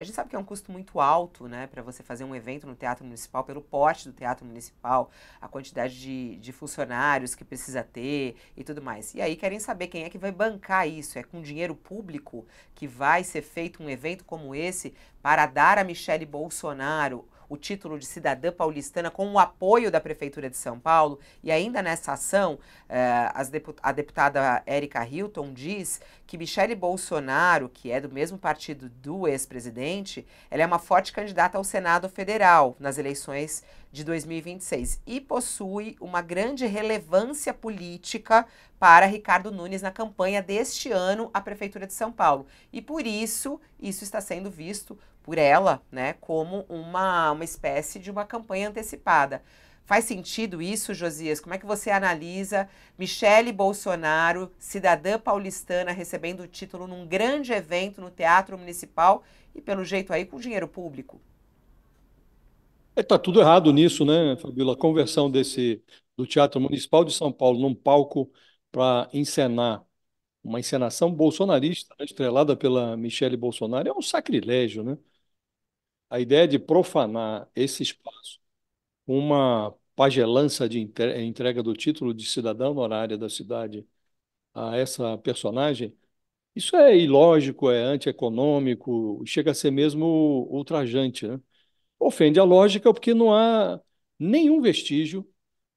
A gente sabe que é um custo muito alto, né, para você fazer um evento no Teatro Municipal, pelo porte do Teatro Municipal, a quantidade de, de, funcionários que precisa ter e tudo mais. E aí querem saber quem é que vai bancar isso. É com dinheiro público que vai ser feito um evento como esse para dar a Michele Bolsonaro o título de cidadã paulistana com o apoio da Prefeitura de São Paulo. E ainda nessa ação, eh, as a deputada Érica Hilton diz que Michele Bolsonaro, que é do mesmo partido do ex-presidente, ela é uma forte candidata ao Senado Federal nas eleições de 2026 e possui uma grande relevância política para Ricardo Nunes na campanha deste ano à prefeitura de São Paulo. E por isso, isso está sendo visto por ela, né, como uma uma espécie de uma campanha antecipada. Faz sentido isso, Josias? Como é que você analisa Michele Bolsonaro, cidadã paulistana, recebendo o título num grande evento no Teatro Municipal e, pelo jeito, aí com dinheiro público? Está é, tá tudo errado nisso, né, Fabíola? A conversão desse, do Teatro Municipal de São Paulo num palco para encenar uma encenação bolsonarista né, estrelada pela Michele Bolsonaro é um sacrilégio, né? A ideia de profanar esse espaço uma pagelança de entrega do título de cidadão honorária da cidade a essa personagem, isso é ilógico, é antieconômico, chega a ser mesmo ultrajante. Né? Ofende a lógica porque não há nenhum vestígio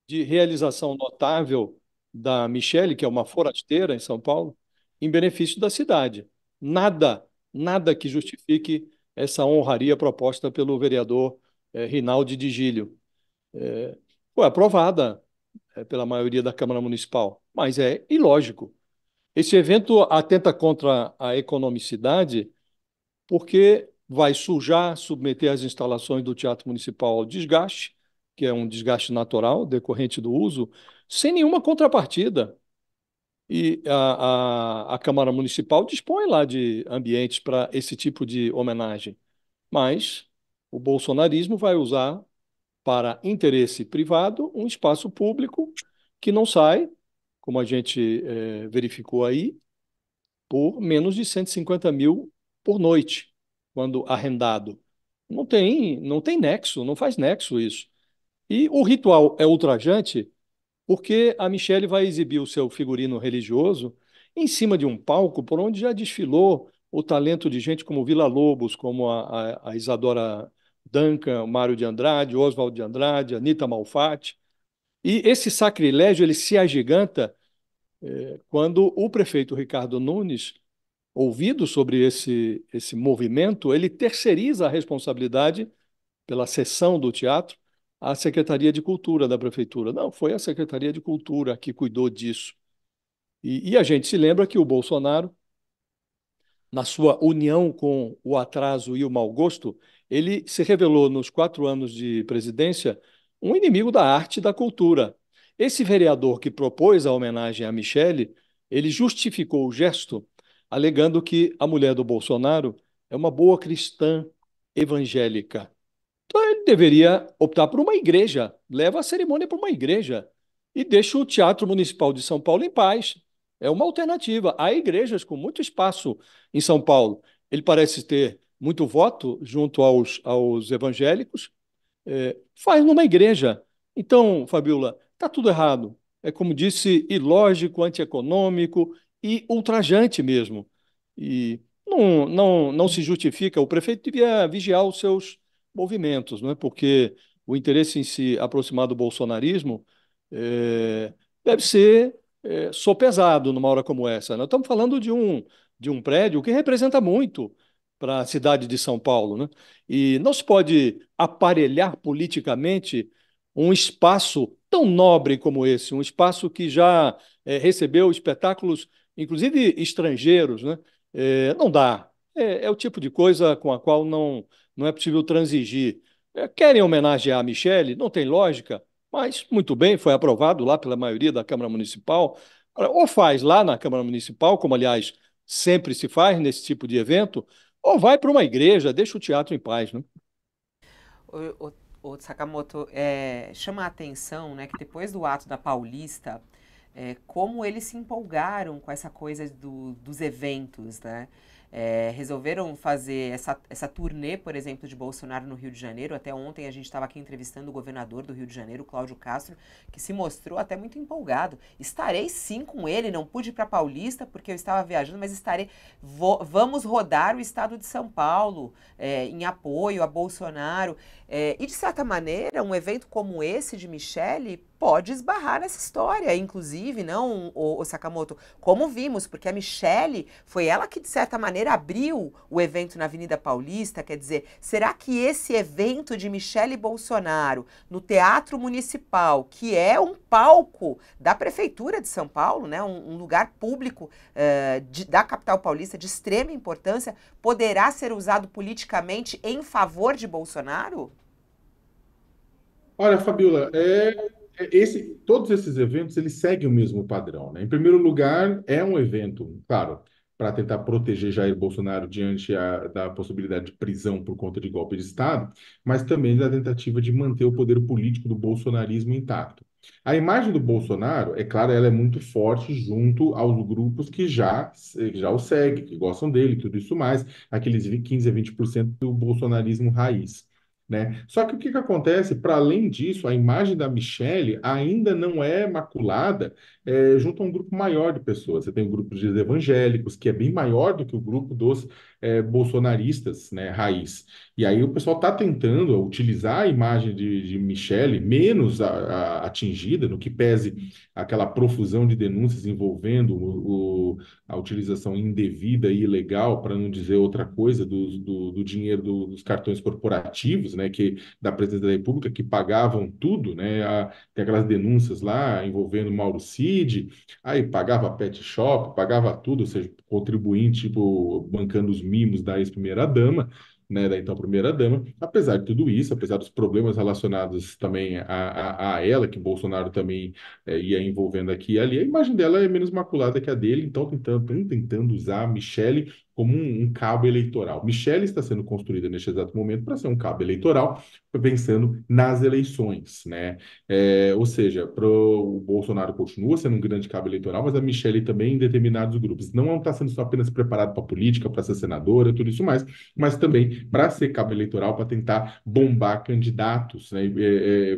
de realização notável da Michele, que é uma forasteira em São Paulo, em benefício da cidade. Nada, nada que justifique essa honraria proposta pelo vereador eh, Rinaldi de Gílio é, foi aprovada é, pela maioria da Câmara Municipal, mas é ilógico. Esse evento atenta contra a economicidade porque vai sujar, submeter as instalações do Teatro Municipal ao desgaste, que é um desgaste natural decorrente do uso, sem nenhuma contrapartida. E a, a, a Câmara Municipal dispõe lá de ambientes para esse tipo de homenagem. Mas o bolsonarismo vai usar para interesse privado um espaço público que não sai, como a gente é, verificou aí, por menos de 150 mil por noite, quando arrendado. Não tem, não tem nexo, não faz nexo isso. E o ritual é ultrajante porque a Michelle vai exibir o seu figurino religioso em cima de um palco por onde já desfilou o talento de gente como Vila Lobos, como a, a, a Isadora Duncan, Mário de Andrade, Oswald de Andrade, Anita Malfatti. E esse sacrilégio ele se agiganta eh, quando o prefeito Ricardo Nunes, ouvido sobre esse, esse movimento, ele terceiriza a responsabilidade pela cessão do teatro à Secretaria de Cultura da Prefeitura. Não, foi a Secretaria de Cultura que cuidou disso. E, e a gente se lembra que o Bolsonaro, na sua união com o atraso e o mau gosto, ele se revelou nos quatro anos de presidência um inimigo da arte e da cultura. Esse vereador que propôs a homenagem a Michele, ele justificou o gesto alegando que a mulher do Bolsonaro é uma boa cristã evangélica. Então ele deveria optar por uma igreja, leva a cerimônia para uma igreja e deixa o Teatro Municipal de São Paulo em paz. É uma alternativa. Há igrejas com muito espaço em São Paulo. Ele parece ter muito voto junto aos, aos evangélicos, é, faz numa igreja. Então, Fabiola, está tudo errado. É como disse, ilógico, antieconômico e ultrajante mesmo. E não, não, não se justifica. O prefeito devia vigiar os seus movimentos, não é? porque o interesse em se aproximar do bolsonarismo é, deve ser é, sopesado numa hora como essa. Nós né? estamos falando de um, de um prédio que representa muito para a cidade de São Paulo. Né? E não se pode aparelhar politicamente um espaço tão nobre como esse, um espaço que já é, recebeu espetáculos, inclusive estrangeiros. Né? É, não dá. É, é, o tipo de coisa com a qual não, não é possível transigir. Eh, querem homenagear a Michele? Não tem lógica, mas muito bem, foi aprovado lá pela maioria da Câmara Municipal. Ou faz lá na Câmara Municipal, como aliás sempre se faz nesse tipo de evento, ou vai para uma igreja, deixa o teatro em paz, né? O, o, o Sakamoto é, chama a atenção, né, que depois do ato da Paulista, é, como eles se empolgaram com essa coisa do, dos eventos, né? é, resolveram fazer essa, essa turnê, por exemplo, de Bolsonaro no Rio de Janeiro. Até ontem a gente estava aqui entrevistando o governador do Rio de Janeiro, Cláudio Castro, que se mostrou até muito empolgado. Estarei sim com ele, não pude ir para Paulista porque eu estava viajando, mas estarei. Vou, vamos rodar o estado de São Paulo é, em apoio a Bolsonaro. É, e de certa maneira, um evento como esse de Michele pode esbarrar nessa história, inclusive, não, o, o, Sakamoto? Como vimos, porque a Michelle foi ela que, de certa maneira, abriu o evento na Avenida Paulista. Quer dizer, será que esse evento de Michelle Bolsonaro no Teatro Municipal, que é um palco da Prefeitura de São Paulo, né, um, um lugar público uh, de, da capital paulista de extrema importância, poderá ser usado politicamente em favor de Bolsonaro? Olha, Fabiola, é é, esse, todos esses eventos eles seguem o mesmo padrão. Né? Em primeiro lugar, é um evento, claro, para tentar proteger Jair Bolsonaro diante a, da possibilidade de prisão por conta de golpe de Estado, mas também da tentativa de manter o poder político do bolsonarismo intacto. A imagem do Bolsonaro, é claro, ela é muito forte junto aos grupos que já, que já o seguem, que gostam dele, tudo isso mais, aqueles 15 a 20% do bolsonarismo raiz. Né? Só que o que, que acontece, para além disso, a imagem da Michelle ainda não é maculada é, junto a um grupo maior de pessoas. Você tem o um grupo dos evangélicos, que é bem maior do que o grupo dos é, bolsonaristas, né, raiz. E aí o pessoal está tentando utilizar a imagem de, de Michele menos a, a, atingida, no que pese aquela profusão de denúncias envolvendo o, o, a utilização indevida e ilegal, para não dizer outra coisa, do, do, do dinheiro do, dos cartões corporativos, né, que da Presidência da República, que pagavam tudo, né, a, tem aquelas denúncias lá envolvendo Mauro Cid, aí pagava pet shop, pagava tudo, ou seja, contribuinte, tipo, bancando os mimos da ex-primeira-dama, né, da então primeira-dama, apesar de tudo isso, apesar dos problemas relacionados também a, a, a ela, que Bolsonaro também é, ia envolvendo aqui e ali, a imagem dela é menos maculada que a dele, então tentando, tentando usar a Michelle como um, um cabo eleitoral. Michele está sendo construída neste exato momento para ser um cabo eleitoral, pensando nas eleições, né? É, ou seja, pro, o Bolsonaro continua sendo um grande cabo eleitoral, mas a Michele também em determinados grupos. Não está é sendo só apenas preparado para política, para ser senadora, tudo isso mais, mas também para ser cabo eleitoral, para tentar bombar candidatos, né? É, é,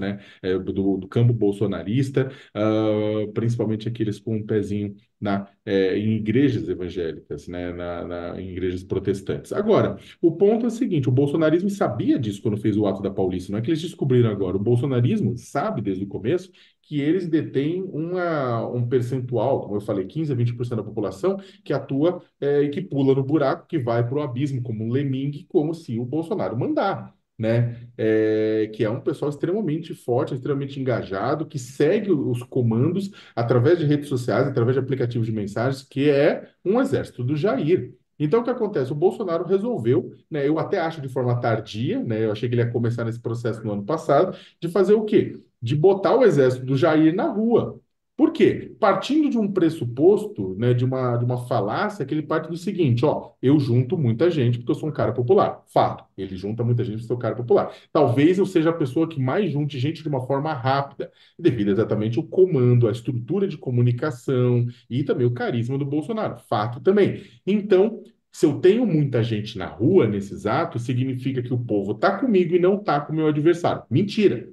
né? É, do, do, campo bolsonarista, uh, principalmente aqueles com um pezinho na, é, em igrejas evangélicas, né, na, na, em igrejas protestantes. Agora, o ponto é o seguinte: o bolsonarismo sabia disso quando fez o ato da Paulista, não é que eles descobriram agora. O bolsonarismo sabe desde o começo que eles detêm uma, um percentual, como eu falei, 15 a 20% da população que atua é, e é, que pula no buraco, que vai para o abismo, como um lemingue, como se o Bolsonaro mandar né? É, que é um pessoal extremamente forte, extremamente engajado, que segue os comandos através de redes sociais, através de aplicativos de mensagens, que é um exército do Jair. Então, o que acontece? O Bolsonaro resolveu, né, eu até acho de forma tardia, né, eu achei que ele ia começar nesse processo no ano passado, de fazer o quê? De botar o exército do Jair na rua, por quê? Partindo de um pressuposto, né, de, uma, de uma falácia, que ele parte do seguinte: ó, eu junto muita gente porque eu sou um cara popular. Fato, ele junta muita gente porque eu sou um cara popular. Talvez eu seja a pessoa que mais junte gente de uma forma rápida, devido exatamente ao comando, à estrutura de comunicação e também o carisma do Bolsonaro. Fato também. Então, se eu tenho muita gente na rua nesses atos, significa que o povo está comigo e não está com o meu adversário. Mentira!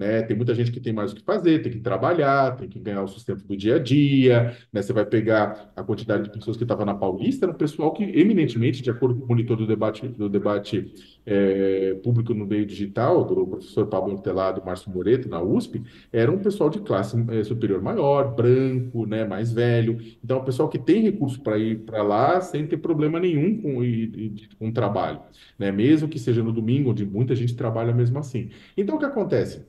Né? Tem muita gente que tem mais o que fazer, tem que trabalhar, tem que ganhar o sustento do dia a dia, né? Você vai pegar a quantidade de pessoas que estava na Paulista, era um pessoal que, eminentemente, de acordo com o monitor do debate, do debate é, público no meio digital, do professor Pablo Telado e Márcio Moreto, na USP, era um pessoal de classe é, superior maior, branco, né? mais velho. Então, o é um pessoal que tem recurso para ir para lá sem ter problema nenhum com, com o trabalho, né? Mesmo que seja no domingo, onde muita gente trabalha mesmo assim. Então, o que acontece?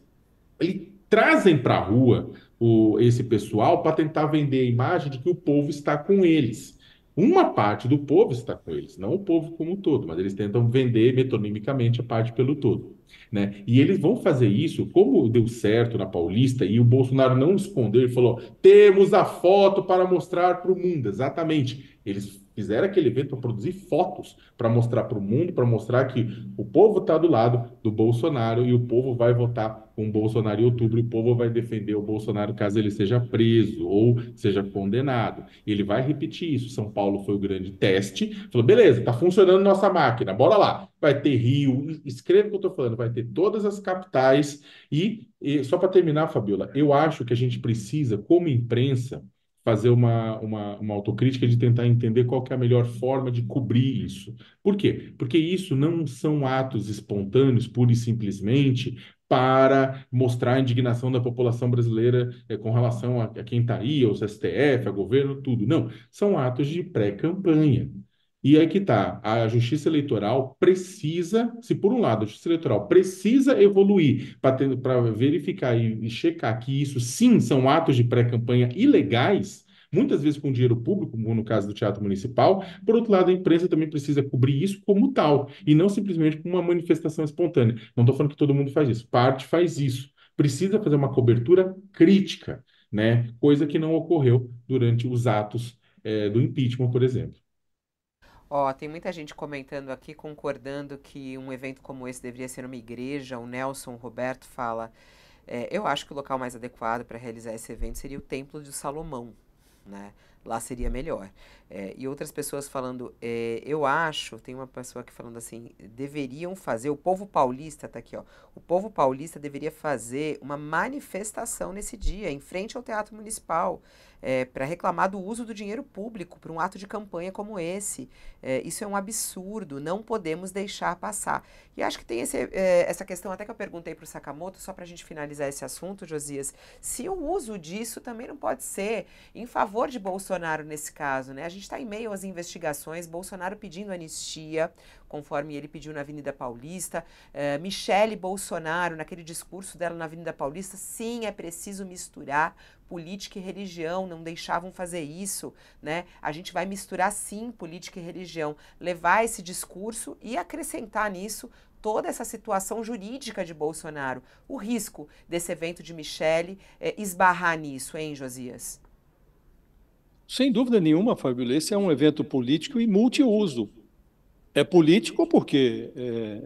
ele trazem para a rua o, esse pessoal para tentar vender a imagem de que o povo está com eles. Uma parte do povo está com eles, não o povo como um todo, mas eles tentam vender metonimicamente a parte pelo todo. Né? E eles vão fazer isso, como deu certo na Paulista, e o Bolsonaro não escondeu, ele falou: temos a foto para mostrar para o mundo. Exatamente. Eles Fizeram aquele evento para produzir fotos, para mostrar para o mundo, para mostrar que o povo está do lado do Bolsonaro e o povo vai votar com o Bolsonaro em outubro e o povo vai defender o Bolsonaro caso ele seja preso ou seja condenado. Ele vai repetir isso. São Paulo foi o grande teste. Falou, beleza, está funcionando nossa máquina, bora lá. Vai ter Rio, escreva o que eu estou falando, vai ter todas as capitais. E, e só para terminar, Fabiola, eu acho que a gente precisa, como imprensa, fazer uma, uma, uma autocrítica de tentar entender qual é a melhor forma de cobrir isso. Por quê? Porque isso não são atos espontâneos, pura e simplesmente, para mostrar a indignação da população brasileira eh, com relação a, a quem está aí, aos STF, ao governo, tudo. Não, são atos de pré-campanha. E aí que está a justiça eleitoral precisa, se por um lado a justiça eleitoral precisa evoluir para verificar e, e checar que isso sim são atos de pré-campanha ilegais, muitas vezes com dinheiro público, como no caso do Teatro Municipal. Por outro lado, a imprensa também precisa cobrir isso como tal, e não simplesmente como uma manifestação espontânea. Não estou falando que todo mundo faz isso, parte faz isso. Precisa fazer uma cobertura crítica, né? coisa que não ocorreu durante os atos é, do impeachment, por exemplo. Ó, tem muita gente comentando aqui, concordando que um evento como esse deveria ser uma igreja. O Nelson Roberto fala: é, eu acho que o local mais adequado para realizar esse evento seria o Templo de Salomão, né? Lá seria melhor. É, e outras pessoas falando, é, eu acho, tem uma pessoa aqui falando assim, deveriam fazer, o povo paulista tá aqui, ó. O povo paulista deveria fazer uma manifestação nesse dia, em frente ao Teatro Municipal é, para reclamar do uso do dinheiro público para um ato de campanha como esse. É, isso é um absurdo, não podemos deixar passar. E acho que tem esse, é, essa questão, até que eu perguntei para o Sakamoto, só para a gente finalizar esse assunto, Josias, se o uso disso também não pode ser em favor de Bolsonaro nesse caso. Né? A gente está em meio às investigações, Bolsonaro pedindo anistia, conforme ele pediu na Avenida Paulista, é, Michele Bolsonaro, naquele discurso dela na Avenida Paulista, sim, é preciso misturar política e religião, não deixavam fazer isso, né? A gente vai misturar sim política e religião, levar esse discurso e acrescentar nisso toda essa situação jurídica de Bolsonaro, o risco desse evento de Michele é, esbarrar nisso, hein, Josias? Sem dúvida nenhuma, Fábio, esse é um evento político e multiuso. É político porque é,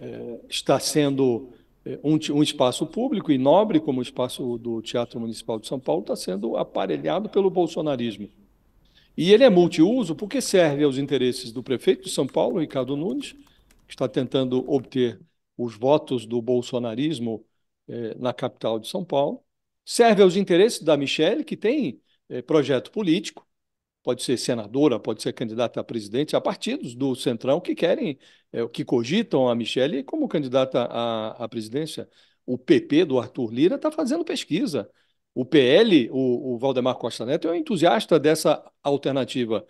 é, está sendo um, um, espaço público e nobre, como o espaço do Teatro Municipal de São Paulo, está sendo aparelhado pelo bolsonarismo. E ele é multiuso porque serve aos interesses do prefeito de São Paulo, Ricardo Nunes, que está tentando obter os votos do bolsonarismo eh, na capital de São Paulo, serve aos interesses da Michelle, que tem eh, projeto político, pode ser senadora, pode ser candidata a presidente, há partidos do Centrão que querem, é, que cogitam a Michelle como candidata à, à presidência. O PP do Arthur Lira está fazendo pesquisa. O PL, o, o Valdemar Costa Neto, é um entusiasta dessa alternativa.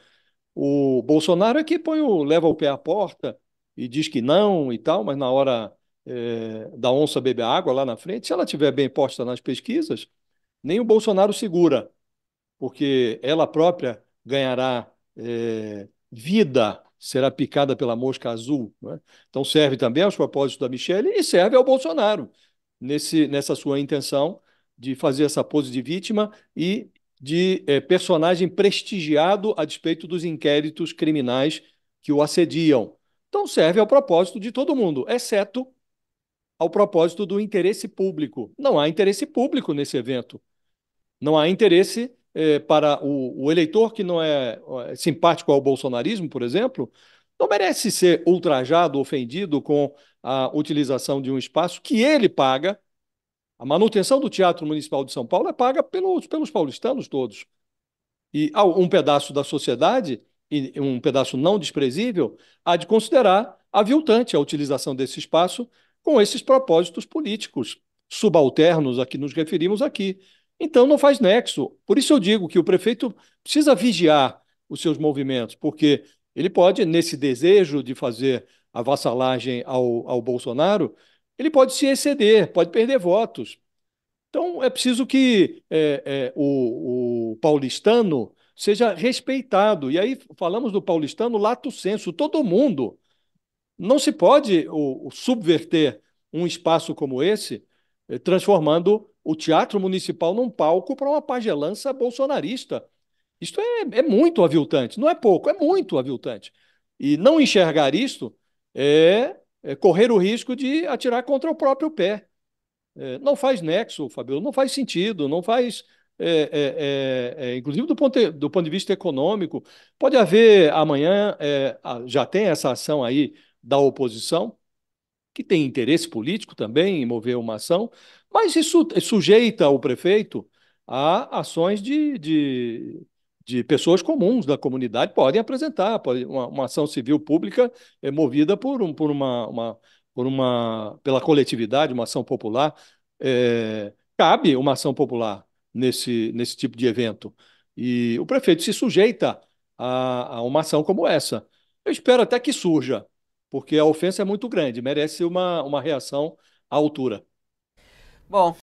O Bolsonaro é que põe o, leva o pé à porta e diz que não e tal, mas na hora é, da onça beber água lá na frente, se ela tiver bem posta nas pesquisas, nem o Bolsonaro segura, porque ela própria ganhará é, vida, será picada pela mosca azul. É? Então, serve também aos propósitos da Michelle e serve ao Bolsonaro nesse, nessa sua intenção de fazer essa pose de vítima e de é, personagem prestigiado a despeito dos inquéritos criminais que o assediam. Então, serve ao propósito de todo mundo, exceto ao propósito do interesse público. Não há interesse público nesse evento. Não há interesse é, para o, o, eleitor que não é, é simpático ao bolsonarismo, por exemplo, não merece ser ultrajado, ofendido com a utilização de um espaço que ele paga. A manutenção do Teatro Municipal de São Paulo é paga pelos, pelos paulistanos todos. E um pedaço da sociedade, e um pedaço não desprezível, há de considerar aviltante a utilização desse espaço com esses propósitos políticos subalternos a que nos referimos aqui, então não faz nexo. Por isso eu digo que o prefeito precisa vigiar os seus movimentos, porque ele pode, nesse desejo de fazer a vassalagem ao, ao Bolsonaro, ele pode se exceder, pode perder votos. Então é preciso que é, é, o, o paulistano seja respeitado. E aí falamos do paulistano lato senso, todo mundo. Não se pode o, o subverter um espaço como esse, eh, transformando o Teatro Municipal num palco para uma pagelança bolsonarista. Isto é, é, muito aviltante, não é pouco, é muito aviltante. E não enxergar isto é, é correr o risco de atirar contra o próprio pé. É, não faz nexo, Fabio, não faz sentido, não faz. É, é, é, inclusive do ponto, de, do ponto de vista econômico, pode haver amanhã, já tem essa ação aí da oposição, que tem interesse político também em mover uma ação, mas isso sujeita o prefeito a ações de, de, de pessoas comuns da comunidade, podem apresentar pode, uma, uma, ação civil pública é, movida por, um, por, uma, uma, por uma pela coletividade, uma ação popular. É, cabe uma ação popular nesse, nesse tipo de evento. E o prefeito se sujeita a, a, uma ação como essa. Eu espero até que surja, porque a ofensa é muito grande, merece uma, uma reação à altura. Bom,